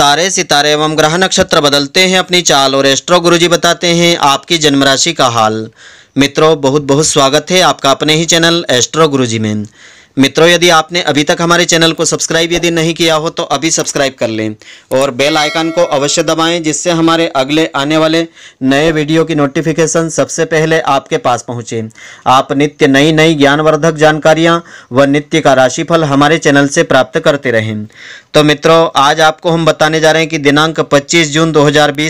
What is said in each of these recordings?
तारे सितारे एवं ग्रह नक्षत्र बदलते हैं अपनी चाल और एस्ट्रो गुरुजी बताते हैं आपकी जन्म राशि का हाल मित्रों बहुत बहुत स्वागत है आपका अपने ही चैनल एस्ट्रो गुरुजी में मित्रों यदि आपने अभी तक हमारे चैनल को सब्सक्राइब यदि नहीं किया हो तो अभी सब्सक्राइब कर लें और बेल आइकन को अवश्य दबाएं जिससे हमारे अगले आने वाले नए वीडियो की नोटिफिकेशन सबसे पहले आपके पास पहुंचे आप नित्य नई नई ज्ञानवर्धक जानकारियां व नित्य का राशिफल हमारे चैनल से प्राप्त करते रहें तो मित्रों आज आपको हम बताने जा रहे हैं कि दिनांक पच्चीस जून दो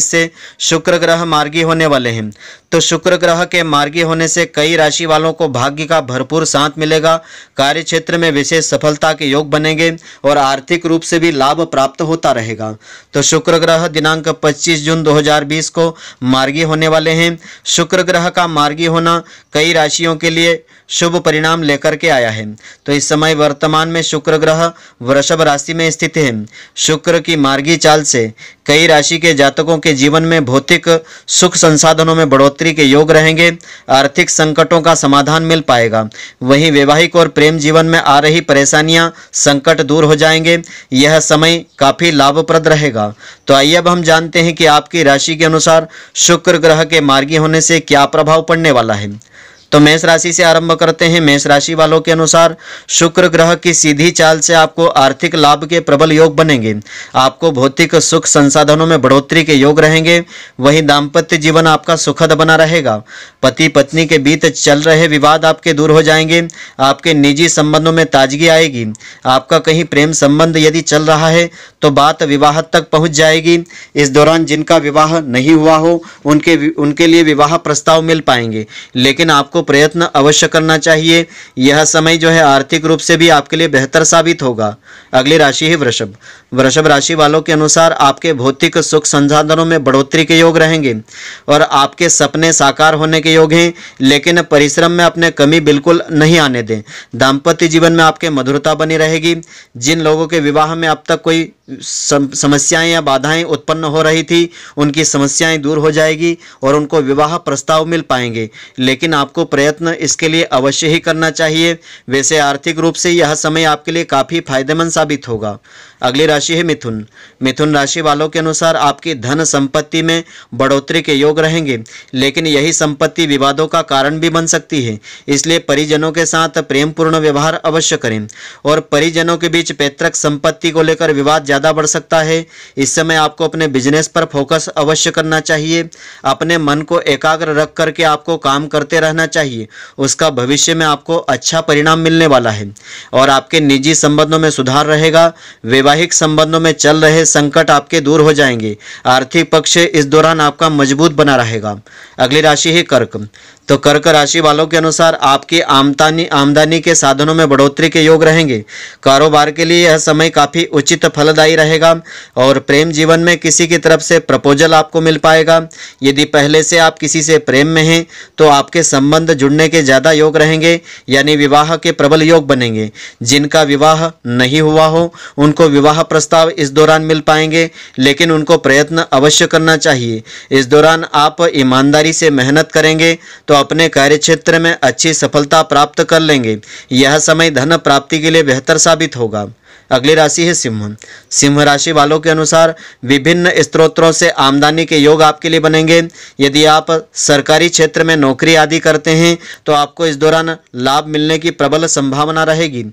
से शुक्र ग्रह मार्गी होने वाले हैं तो शुक्र ग्रह के मार्गी होने से कई राशि वालों को भाग्य का भरपूर साथ मिलेगा कार्य क्षेत्र में विशेष सफलता के योग बनेंगे और आर्थिक रूप से भी लाभ प्राप्त होता रहेगा तो शुक्र ग्रह दिनांक 25 जून 2020 को मार्गी होने वाले हैं शुक्र ग्रह का मार्गी होना कई राशियों के लिए शुभ परिणाम लेकर के आया है तो इस समय वर्तमान में शुक्र ग्रह वृषभ राशि में स्थित है शुक्र की मार्गी चाल से कई राशि के जातकों के जीवन में भौतिक सुख संसाधनों में बढ़ोतरी के योग रहेंगे आर्थिक संकटों का समाधान मिल पाएगा वहीं वैवाहिक और प्रेम जीवन में आ रही परेशानियां संकट दूर हो जाएंगे यह समय काफ़ी लाभप्रद रहेगा तो आइए अब हम जानते हैं कि आपकी राशि के अनुसार शुक्र ग्रह के मार्गी होने से क्या प्रभाव पड़ने वाला है तो मेष राशि से आरंभ करते हैं मेष राशि वालों के अनुसार शुक्र ग्रह की सीधी चाल से आपको आर्थिक लाभ के प्रबल योग बनेंगे आपको भौतिक सुख संसाधनों में बढ़ोतरी के योग रहेंगे वहीं दाम्पत्य जीवन आपका सुखद बना रहेगा पति पत्नी के बीच चल रहे विवाद आपके दूर हो जाएंगे आपके निजी संबंधों में ताजगी आएगी आपका कहीं प्रेम संबंध यदि चल रहा है तो बात विवाह तक पहुंच जाएगी इस दौरान जिनका विवाह नहीं हुआ हो उनके उनके लिए विवाह प्रस्ताव मिल पाएंगे लेकिन आपको आपको प्रयत्न अवश्य करना चाहिए यह समय जो है आर्थिक रूप से भी आपके लिए बेहतर साबित होगा अगली राशि है वृषभ वृषभ राशि वालों के अनुसार आपके भौतिक सुख संसाधनों में बढ़ोतरी के योग रहेंगे और आपके सपने साकार होने के योग हैं लेकिन परिश्रम में अपने कमी बिल्कुल नहीं आने दें दाम्पत्य जीवन में आपके मधुरता बनी रहेगी जिन लोगों के विवाह में अब तक कोई समस्याएं या बाधाएं उत्पन्न हो रही थी उनकी समस्याएं दूर हो जाएगी और उनको विवाह प्रस्ताव मिल पाएंगे लेकिन आपको प्रयत्न इसके लिए अवश्य ही करना चाहिए वैसे आर्थिक रूप से यह समय आपके लिए काफ़ी फायदेमंद साबित होगा अगली राशि है मिथुन मिथुन राशि वालों के अनुसार आपकी धन संपत्ति में बढ़ोतरी के योग रहेंगे लेकिन यही संपत्ति विवादों का कारण भी बन सकती है इसलिए परिजनों के साथ प्रेमपूर्ण व्यवहार अवश्य करें और परिजनों के बीच पैतृक संपत्ति को लेकर विवाद ज़्यादा बढ़ सकता है इस समय आपको अपने बिजनेस पर फोकस अवश्य करना चाहिए अपने मन को एकाग्र रख करके आपको काम करते रहना चाहिए उसका भविष्य में आपको अच्छा परिणाम मिलने वाला है और आपके निजी संबंधों में सुधार रहेगा वे वैवाहिक संबंधों में चल रहे संकट आपके दूर हो जाएंगे आर्थिक पक्ष इस दौरान आपका मजबूत बना रहेगा अगली राशि है कर्क तो कर्क राशि वालों के अनुसार आपकी आमदानी आमदनी के साधनों में बढ़ोतरी के योग रहेंगे कारोबार के लिए यह समय काफ़ी उचित फलदायी रहेगा और प्रेम जीवन में किसी की तरफ से प्रपोजल आपको मिल पाएगा यदि पहले से आप किसी से प्रेम में हैं तो आपके संबंध जुड़ने के ज़्यादा योग रहेंगे यानी विवाह के प्रबल योग बनेंगे जिनका विवाह नहीं हुआ हो उनको विवाह प्रस्ताव इस दौरान मिल पाएंगे लेकिन उनको प्रयत्न अवश्य करना चाहिए इस दौरान आप ईमानदारी से मेहनत करेंगे तो अपने कार्य क्षेत्र में अच्छी सफलता प्राप्त कर लेंगे यह समय धन प्राप्ति के लिए बेहतर साबित होगा अगली राशि है सिंह सिंह राशि वालों के अनुसार विभिन्न स्त्रोत्रों से आमदनी के योग आपके लिए बनेंगे यदि आप सरकारी क्षेत्र में नौकरी आदि करते हैं तो आपको इस दौरान लाभ मिलने की प्रबल संभावना रहेगी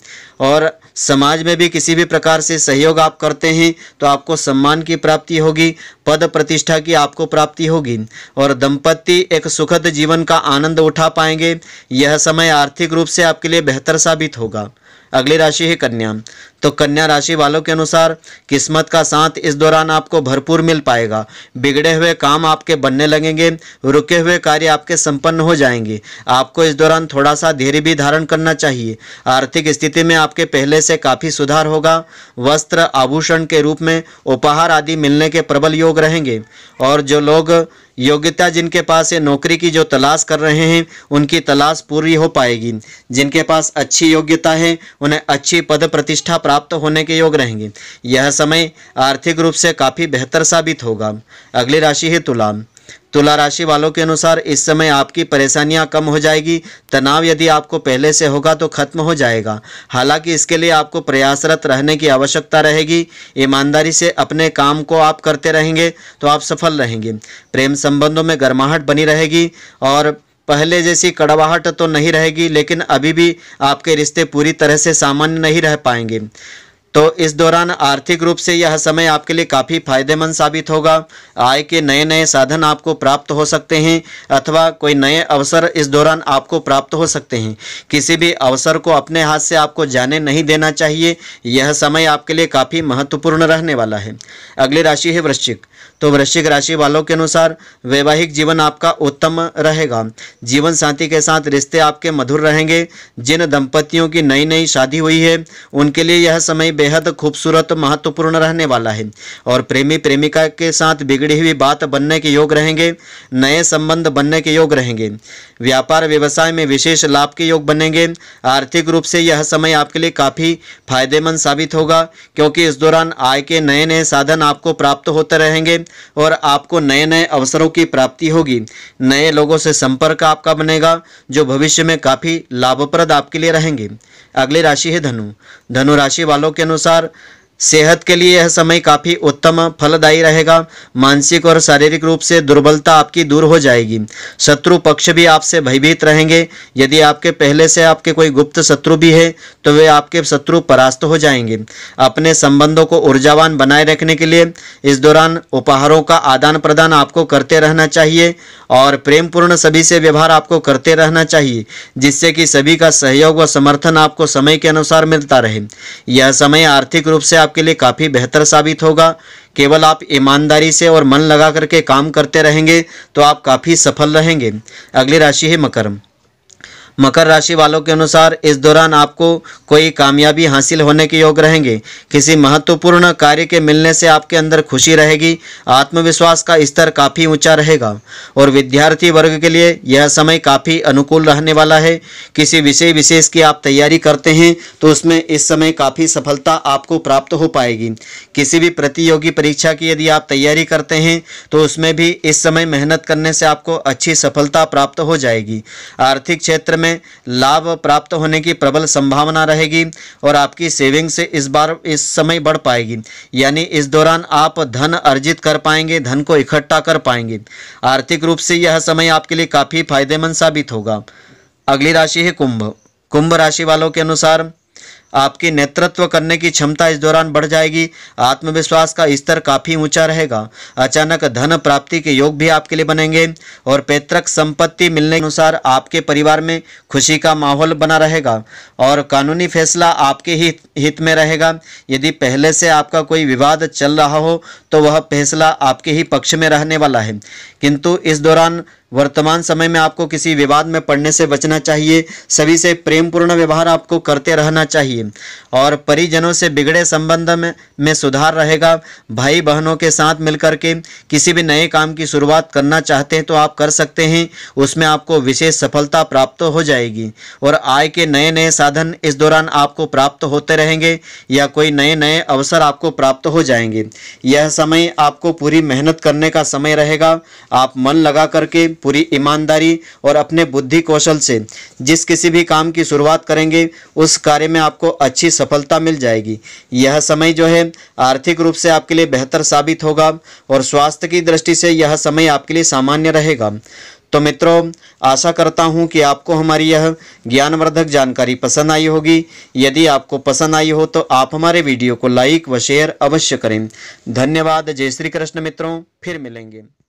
और समाज में भी किसी भी प्रकार से सहयोग आप करते हैं तो आपको सम्मान की प्राप्ति होगी पद प्रतिष्ठा की आपको प्राप्ति होगी और दंपत्ति एक सुखद जीवन का आनंद उठा पाएंगे यह समय आर्थिक रूप से आपके लिए बेहतर साबित होगा अगली राशि है कन्या तो कन्या राशि वालों के अनुसार किस्मत का साथ इस दौरान आपको भरपूर मिल पाएगा बिगड़े हुए काम आपके बनने लगेंगे रुके हुए कार्य आपके संपन्न हो जाएंगे आपको इस दौरान थोड़ा सा धैर्य भी धारण करना चाहिए आर्थिक स्थिति में आपके पहले से काफ़ी सुधार होगा वस्त्र आभूषण के रूप में उपहार आदि मिलने के प्रबल योग रहेंगे और जो लोग योग्यता जिनके पास ये नौकरी की जो तलाश कर रहे हैं उनकी तलाश पूरी हो पाएगी जिनके पास अच्छी योग्यता है उन्हें अच्छी पद प्रतिष्ठा प्राप्त प्राप्त होने के योग रहेंगे यह समय आर्थिक रूप से काफ़ी बेहतर साबित होगा अगली राशि है तुला तुला राशि वालों के अनुसार इस समय आपकी परेशानियां कम हो जाएगी तनाव यदि आपको पहले से होगा तो खत्म हो जाएगा हालांकि इसके लिए आपको प्रयासरत रहने की आवश्यकता रहेगी ईमानदारी से अपने काम को आप करते रहेंगे तो आप सफल रहेंगे प्रेम संबंधों में गर्माहट बनी रहेगी और पहले जैसी कड़वाहट तो नहीं रहेगी लेकिन अभी भी आपके रिश्ते पूरी तरह से सामान्य नहीं रह पाएंगे तो इस दौरान आर्थिक रूप से यह समय आपके लिए काफ़ी फायदेमंद साबित होगा आय के नए नए साधन आपको प्राप्त हो सकते हैं अथवा कोई नए अवसर इस दौरान आपको प्राप्त हो सकते हैं किसी भी अवसर को अपने हाथ से आपको जाने नहीं देना चाहिए यह समय आपके लिए काफ़ी महत्वपूर्ण रहने वाला है अगली राशि है वृश्चिक तो वृश्चिक राशि वालों के अनुसार वैवाहिक जीवन आपका उत्तम रहेगा जीवन शांति के साथ रिश्ते आपके मधुर रहेंगे जिन दंपतियों की नई नई शादी हुई है उनके लिए यह समय बेहद खूबसूरत महत्वपूर्ण रहने वाला है और प्रेमी प्रेमिका के साथ बिगड़ी हुई बात बनने के योग रहेंगे नए संबंध बनने के योग रहेंगे व्यापार व्यवसाय में विशेष लाभ के योग बनेंगे आर्थिक रूप से यह समय आपके लिए काफ़ी फायदेमंद साबित होगा क्योंकि इस दौरान आय के नए नए साधन आपको प्राप्त होते रहेंगे और आपको नए नए अवसरों की प्राप्ति होगी नए लोगों से संपर्क आपका बनेगा जो भविष्य में काफ़ी लाभप्रद आपके लिए रहेंगे अगली राशि है धनु धनु राशि वालों के अनुसार सेहत के लिए यह समय काफ़ी उत्तम फलदायी रहेगा मानसिक और शारीरिक रूप से दुर्बलता आपकी दूर हो जाएगी शत्रु पक्ष भी आपसे भयभीत रहेंगे यदि आपके पहले से आपके कोई गुप्त शत्रु भी है तो वे आपके शत्रु परास्त हो जाएंगे अपने संबंधों को ऊर्जावान बनाए रखने के लिए इस दौरान उपहारों का आदान प्रदान आपको करते रहना चाहिए और प्रेमपूर्ण सभी से व्यवहार आपको करते रहना चाहिए जिससे कि सभी का सहयोग व समर्थन आपको समय के अनुसार मिलता रहे यह समय आर्थिक रूप से आपके लिए काफ़ी बेहतर साबित होगा केवल आप ईमानदारी से और मन लगा करके काम करते रहेंगे तो आप काफ़ी सफल रहेंगे अगली राशि है मकर मकर राशि वालों के अनुसार इस दौरान आपको कोई कामयाबी हासिल होने के योग रहेंगे किसी महत्वपूर्ण कार्य के मिलने से आपके अंदर खुशी रहेगी आत्मविश्वास का स्तर काफ़ी ऊंचा रहेगा और विद्यार्थी वर्ग के लिए यह समय काफ़ी अनुकूल रहने वाला है किसी विषय विशेष की आप तैयारी करते हैं तो उसमें इस समय काफ़ी सफलता आपको प्राप्त हो पाएगी किसी भी प्रतियोगी परीक्षा की यदि आप तैयारी करते हैं तो उसमें भी इस समय मेहनत करने से आपको अच्छी सफलता प्राप्त हो जाएगी आर्थिक क्षेत्र में में लाभ प्राप्त होने की प्रबल संभावना रहेगी और आपकी सेविंग से इस बार इस समय बढ़ पाएगी यानी इस दौरान आप धन अर्जित कर पाएंगे धन को इकट्ठा कर पाएंगे आर्थिक रूप से यह समय आपके लिए काफ़ी फायदेमंद साबित होगा अगली राशि है कुंभ कुंभ राशि वालों के अनुसार आपकी नेतृत्व करने की क्षमता इस दौरान बढ़ जाएगी आत्मविश्वास का स्तर काफ़ी ऊंचा रहेगा अचानक धन प्राप्ति के योग भी आपके लिए बनेंगे और पैतृक संपत्ति मिलने के अनुसार आपके परिवार में खुशी का माहौल बना रहेगा और कानूनी फैसला आपके ही हित में रहेगा यदि पहले से आपका कोई विवाद चल रहा हो तो वह फैसला आपके ही पक्ष में रहने वाला है किंतु इस दौरान वर्तमान समय में आपको किसी विवाद में पड़ने से बचना चाहिए सभी से प्रेमपूर्ण व्यवहार आपको करते रहना चाहिए रहेगी और परिजनों से बिगड़े संबंध में, में सुधार रहेगा भाई बहनों के साथ मिलकर के किसी भी नए काम की शुरुआत करना चाहते हैं तो आप कर सकते हैं उसमें आपको विशेष सफलता प्राप्त हो जाएगी और आय के नए नए साधन इस दौरान आपको प्राप्त होते रहेंगे या कोई नए नए अवसर आपको प्राप्त हो जाएंगे यह समय आपको पूरी मेहनत करने का समय रहेगा आप मन लगा करके पूरी ईमानदारी और अपने बुद्धि कौशल से जिस किसी भी काम की शुरुआत करेंगे उस कार्य में आपको अच्छी सफलता मिल जाएगी यह समय जो है आर्थिक रूप से आपके लिए बेहतर साबित होगा और स्वास्थ्य की दृष्टि से यह समय आपके लिए सामान्य रहेगा तो मित्रों आशा करता हूं कि आपको हमारी यह ज्ञानवर्धक जानकारी पसंद आई होगी यदि आपको पसंद आई हो तो आप हमारे वीडियो को लाइक व शेयर अवश्य करें धन्यवाद जय श्री कृष्ण मित्रों फिर मिलेंगे